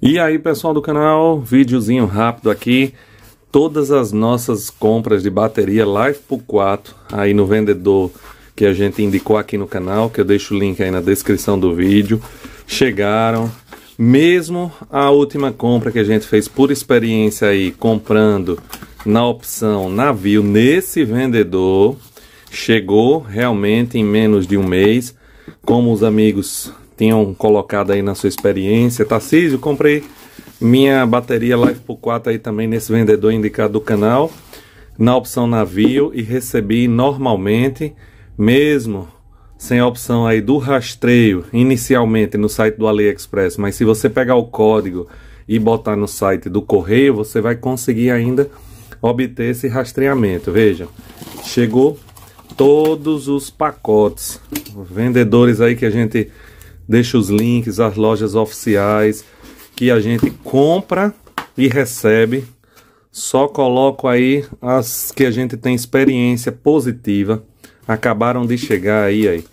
E aí, pessoal do canal, videozinho rápido aqui. Todas as nossas compras de bateria Life Pro 4 aí no vendedor que a gente indicou aqui no canal, que eu deixo o link aí na descrição do vídeo, chegaram. Mesmo a última compra que a gente fez por experiência aí, comprando na opção navio nesse vendedor, chegou realmente em menos de um mês. Como os amigos tenham colocado aí na sua experiência. Tarcísio, comprei minha bateria Life Pro 4 aí também nesse vendedor indicado do canal, na opção navio e recebi normalmente, mesmo sem a opção aí do rastreio inicialmente no site do AliExpress, mas se você pegar o código e botar no site do correio, você vai conseguir ainda obter esse rastreamento. Veja, chegou todos os pacotes. Vendedores aí que a gente deixa os links, as lojas oficiais que a gente compra e recebe. Só coloco aí as que a gente tem experiência positiva. Acabaram de chegar aí, aí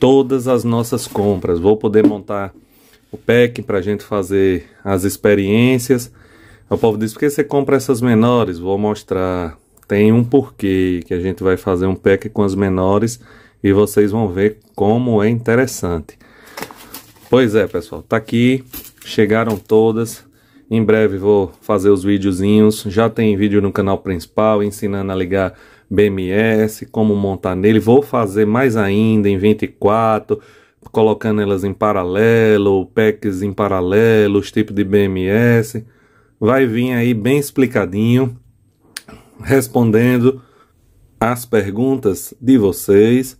todas as nossas compras. Vou poder montar o pack para a gente fazer as experiências. O povo diz, por que você compra essas menores? Vou mostrar. Tem um porquê que a gente vai fazer um pack com as menores e vocês vão ver como é interessante. Pois é, pessoal, tá aqui, chegaram todas. Em breve vou fazer os videozinhos. Já tem vídeo no canal principal ensinando a ligar BMS, como montar nele. Vou fazer mais ainda em 24, colocando elas em paralelo, packs em paralelo, os tipos de BMS. Vai vir aí bem explicadinho, respondendo as perguntas de vocês.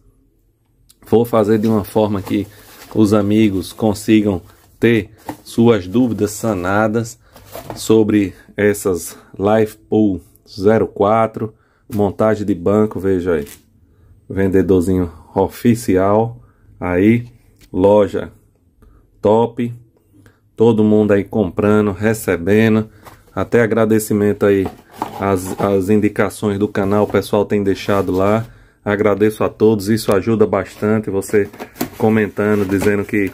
Vou fazer de uma forma que os amigos consigam ter suas dúvidas sanadas sobre essas Life Pool 04, montagem de banco, veja aí, vendedorzinho oficial, aí, loja top, todo mundo aí comprando, recebendo, até agradecimento aí as as indicações do canal, o pessoal tem deixado lá, agradeço a todos, isso ajuda bastante, você comentando, dizendo que.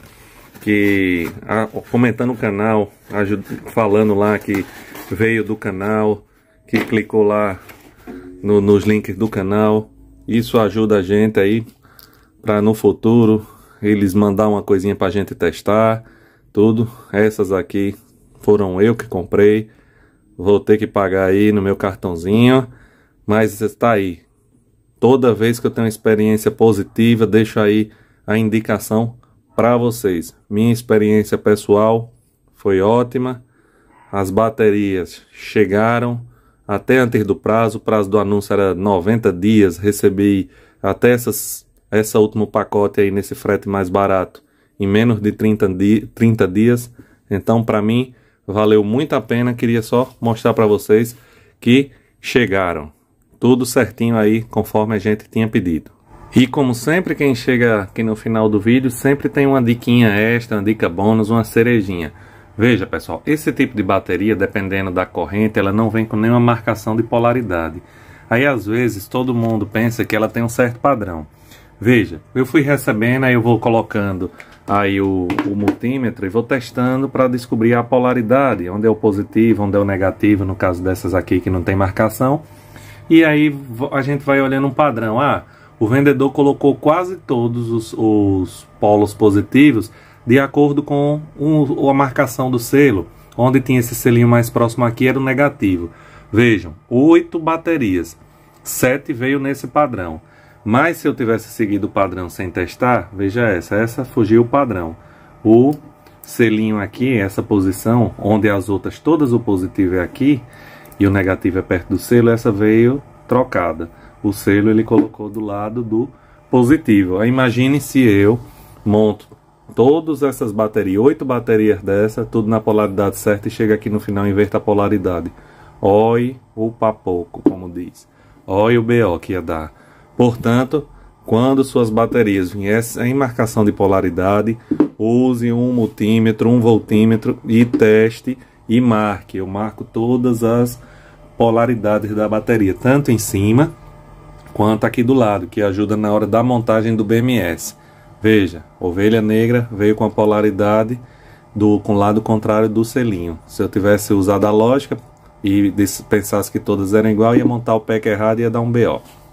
que a, comentando o canal, ajud, falando lá que veio do canal, que clicou lá no, nos links do canal. Isso ajuda a gente aí para no futuro eles mandar uma coisinha para a gente testar, tudo. Essas aqui foram eu que comprei. Vou ter que pagar aí no meu cartãozinho, mas está aí. Toda vez que eu tenho uma experiência positiva, deixo aí a indicação para vocês. Minha experiência pessoal foi ótima. As baterias chegaram até antes do prazo. O prazo do anúncio era 90 dias. Recebi até essas, essa último pacote aí nesse frete mais barato em menos de 30, di 30 dias. Então, para mim, valeu muito a pena. Queria só mostrar para vocês que chegaram. Tudo certinho aí, conforme a gente tinha pedido. E como sempre, quem chega aqui no final do vídeo, sempre tem uma diquinha extra, uma dica bônus, uma cerejinha. Veja pessoal, esse tipo de bateria, dependendo da corrente, ela não vem com nenhuma marcação de polaridade. Aí às vezes todo mundo pensa que ela tem um certo padrão. Veja, eu fui recebendo, aí eu vou colocando aí o, o multímetro e vou testando para descobrir a polaridade, onde é o positivo, onde é o negativo, no caso dessas aqui que não tem marcação. E aí a gente vai olhando um padrão. Ah, o vendedor colocou quase todos os, os polos positivos de acordo com um, a marcação do selo. Onde tinha esse selinho mais próximo aqui era o negativo. Vejam, oito baterias. Sete veio nesse padrão. Mas se eu tivesse seguido o padrão sem testar, veja essa, essa fugiu o padrão. O selinho aqui, essa posição, onde as outras todas o positivo é aqui e o negativo é perto do selo, essa veio trocada o selo ele colocou do lado do positivo. imagine se eu monto todas essas baterias, oito baterias dessa, tudo na polaridade certa e chega aqui no final e inverta a polaridade. Oi o papoco, como diz. Oi o BO que ia dar. Portanto, quando suas baterias viessem em marcação de polaridade, use um multímetro, um voltímetro e teste e marque. Eu marco todas as polaridades da bateria, tanto em cima quanto aqui do lado, que ajuda na hora da montagem do BMS. Veja, ovelha negra veio com a polaridade do com o lado contrário do selinho. Se eu tivesse usado a lógica e pensasse que todas eram igual, ia montar o pack errado e ia dar um BO.